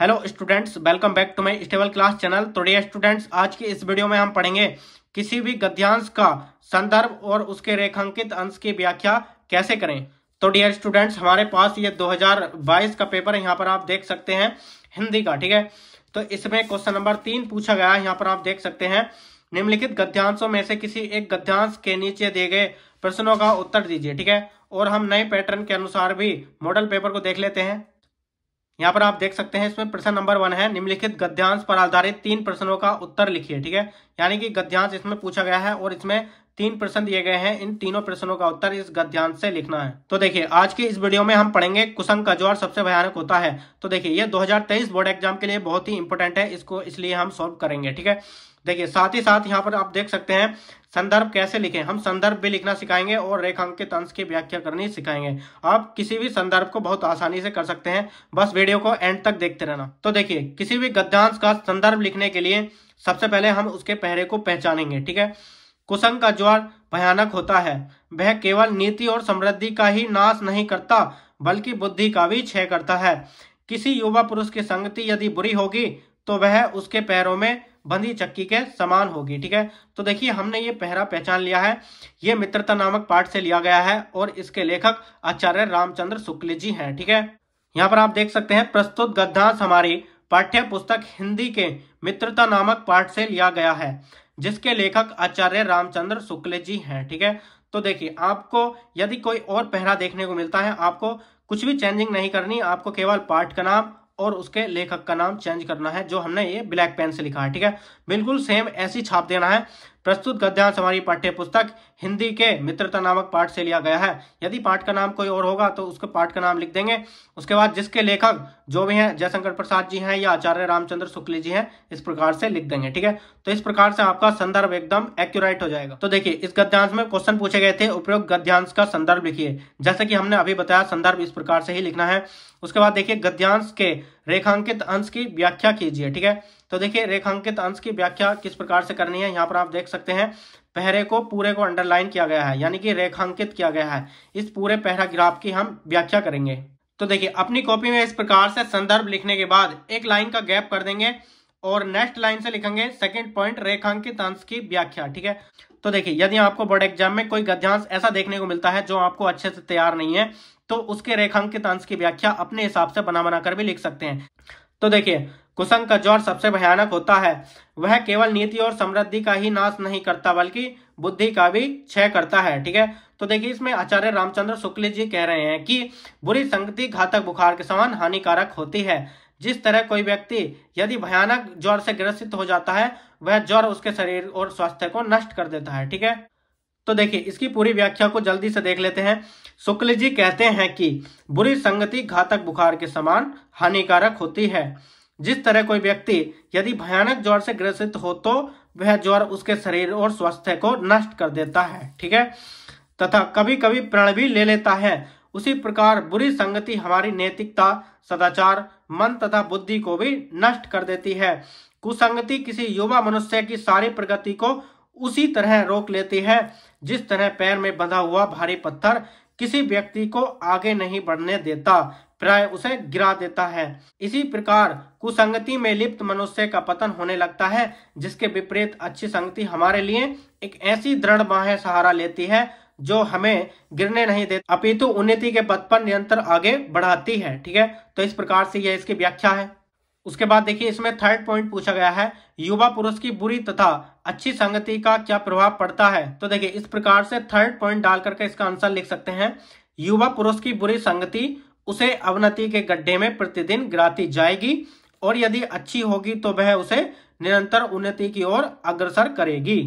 hello students welcome back to my stable class channel तो dear students आज की इस वीडियो में हम पढ़ेंगे किसी भी गद्यांश का संदर्भ और उसके रेखांकित अंश की व्याख्या कैसे करें तो डियर स्टूडेंट्स हमारे पास ये 2022 का पेपर यहाँ पर आप देख सकते हैं हिंदी का ठीक है तो इसमें क्वेश्चन नंबर तीन पूछा गया है यहाँ पर आप देख सकते हैं निम्नलिखित गद्यांशों में से किसी एक गद्यांश के नीचे दिए गए प्रश्नों का उत्तर दीजिए ठीक है और हम नए पैटर्न के अनुसार भी मॉडल पेपर को देख लेते हैं यहाँ पर आप देख सकते हैं इसमें प्रश्न नंबर वन है निम्नलिखित गद्यांश पर आधारित तीन प्रश्नों का उत्तर लिखिए ठीक है यानी कि गद्यांश इसमें पूछा गया है और इसमें तीन प्रश्न दिए गए हैं इन तीनों प्रश्नों का उत्तर इस गद्यांश से लिखना है तो देखिए आज की इस वीडियो में हम पढ़ेंगे कुसंग का जोर सबसे भयानक होता है तो देखिए ये 2023 बोर्ड एग्जाम के लिए बहुत ही इंपॉर्टेंट है इसको इसलिए हम सॉल्व करेंगे ठीक है देखिए साथ ही साथ यहाँ पर आप देख सकते हैं संदर्भ कैसे लिखें हम संदर्भ भी लिखना सिखाएंगे और रेखांकित अंश की व्याख्या करनी सिखाएंगे आप किसी भी संदर्भ को बहुत आसानी से कर सकते हैं बस वीडियो को एंड तक देखते रहना तो देखिए किसी भी गद्यांश का संदर्भ लिखने के लिए सबसे पहले हम उसके पहरे को पहचानेंगे ठीक है कुसंग का ज्वार भयानक होता है वह केवल नीति और समृद्धि का ही नाश नहीं करता बल्कि बुद्धि का भी क्षय करता है किसी युवा पुरुष की संगति यदि बुरी होगी तो वह उसके पैरों में बंधी चक्की के समान होगी ठीक है तो देखिए हमने ये पहरा पहचान लिया है ये मित्रता नामक पाठ से लिया गया है और इसके लेखक आचार्य रामचंद्र शुक्ल जी हैं ठीक है यहाँ पर आप देख सकते हैं प्रस्तुत गद्दांश हमारी पाठ्य पुस्तक हिंदी के मित्रता नामक पाठ से लिया गया है जिसके लेखक आचार्य रामचंद्र शुक्ल जी हैं ठीक है तो देखिए आपको यदि कोई और पहरा देखने को मिलता है आपको कुछ भी चेंजिंग नहीं करनी आपको केवल पाठ का नाम और उसके लेखक का नाम चेंज करना है जो हमने ये ब्लैक पेन से लिखा है ठीक है बिल्कुल सेम ऐसी छाप देना है प्रस्तुत गद्यांश हमारी पाठ्य पुस्तक हिंदी के मित्रता नामक पाठ से लिया गया है यदि पाठ का नाम कोई और होगा तो उसके पाठ का नाम लिख देंगे उसके बाद जिसके लेखक जो भी हैं जयशंकर प्रसाद जी हैं या आचार्य रामचंद्र शुक्ल जी हैं इस प्रकार से लिख देंगे ठीक है तो इस प्रकार से आपका संदर्भ एकदम एक्यूरेट हो जाएगा तो देखिये इस गद्यांश में क्वेश्चन पूछे गए थे उपयोग गद्यांश का संदर्भ लिखिए जैसे कि हमने अभी बताया संदर्भ इस प्रकार से ही लिखना है उसके बाद देखिए गद्यांश के रेखांकित अंश की व्याख्या कीजिए ठीक है तो देखिए रेखांकित अंश की व्याख्या किस प्रकार से करनी है यहाँ पर आप देख सकते हैं पहरे को पूरे को अंडरलाइन किया गया है यानी कि रेखांकित किया गया है इस पूरे पैराग्राफ की हम व्याख्या करेंगे तो देखिए अपनी कॉपी में इस प्रकार से संदर्भ लिखने के बाद एक लाइन का गैप कर देंगे और नेक्स्ट लाइन से लिखेंगे सेकंड पॉइंट रेखांकित अंश की व्याख्या ठीक है तो देखिए यदि आपको बोर्ड एग्जाम में कोई गद्यांश ऐसा देखने को मिलता है जो आपको अच्छे से तैयार नहीं है तो उसके रेखांकित अंश की व्याख्या अपने हिसाब से बना बना भी लिख सकते हैं तो देखिए कुसंग का जोर सबसे भयानक होता है वह केवल नीति और समृद्धि का ही नाश नहीं करता बल्कि बुद्धि का भी क्षय करता है ठीक है तो देखिए इसमें आचार्य रामचंद्र शुक्ल जी कह रहे हैं कि बुरी संगति घातक बुखार के समान हानिकारक होती है जिस तरह कोई व्यक्ति यदि भयानक ज्वर से ग्रसित हो जाता है वह ज्वर उसके शरीर और स्वास्थ्य को नष्ट कर देता है ठीक है तो देखिए इसकी पूरी व्याख्या को जल्दी से देख लेते हैं शुक्ल जी कहते हैं कि बुरी संगति घातक बुखार के समान हानिकारक होती है जिस तरह कोई व्यक्ति यदि भयानक ज्वर से ग्रसित हो तो वह ज्वर उसके शरीर और स्वास्थ्य को नष्ट कर देता है ठीक है तथा कभी कभी प्रण भी ले लेता है उसी प्रकार बुरी संगति हमारी नैतिकता सदाचार मन तथा बुद्धि को भी नष्ट कर देती है कुसंगति किसी युवा मनुष्य की सारी प्रगति को उसी तरह रोक लेती है जिस तरह पैर में बंधा हुआ भारी पत्थर किसी व्यक्ति को आगे नहीं बढ़ने देता प्राय उसे गिरा देता है इसी प्रकार कुसंगति में लिप्त मनुष्य का पतन होने लगता है जिसके विपरीत अच्छी संगति हमारे लिए एक ऐसी दृढ़ बाहें सहारा लेती है जो हमें गिरने नहीं देती अपितु उन्नति के पथ पर निरंतर आगे बढ़ाती है ठीक है तो इस प्रकार से यह इसकी व्याख्या है उसके बाद देखिए इसमें थर्ड पॉइंट पूछा गया है युवा पुरुष की बुरी तथा अच्छी संगति का क्या प्रभाव पड़ता है तो देखिए इस प्रकार से थर्ड पॉइंट डाल करके इसका आंसर लिख सकते हैं युवा पुरुष की बुरी संगति उसे अवनति के गड्ढे में प्रतिदिन गिराती जाएगी और यदि अच्छी होगी तो वह उसे निरंतर उन्नति की ओर अग्रसर करेगी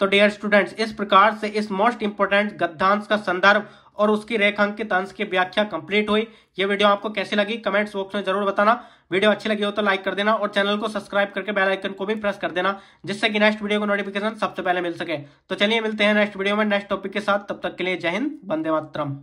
तो डियर स्टूडेंट्स इस प्रकार से इस मोस्ट इंपोर्टेंट गद्यांश का संदर्भ और उसकी रेखांकित अंश की व्याख्या कंप्लीट हुई ये वीडियो आपको कैसी लगी कमेंट्स बॉक्स में जरूर बताना वीडियो अच्छी लगी हो तो लाइक कर देना और चैनल को सब्सक्राइब करके बेल आइकन को भी प्रेस कर देना जिससे कि नेक्स्ट वीडियो को नोटिफिकेशन सबसे पहले मिल सके तो चलिए मिलते हैं नेक्स्ट वीडियो में नेक्स्ट टॉपिक के साथ तब तक के लिए जय हिंद बंदे मातरम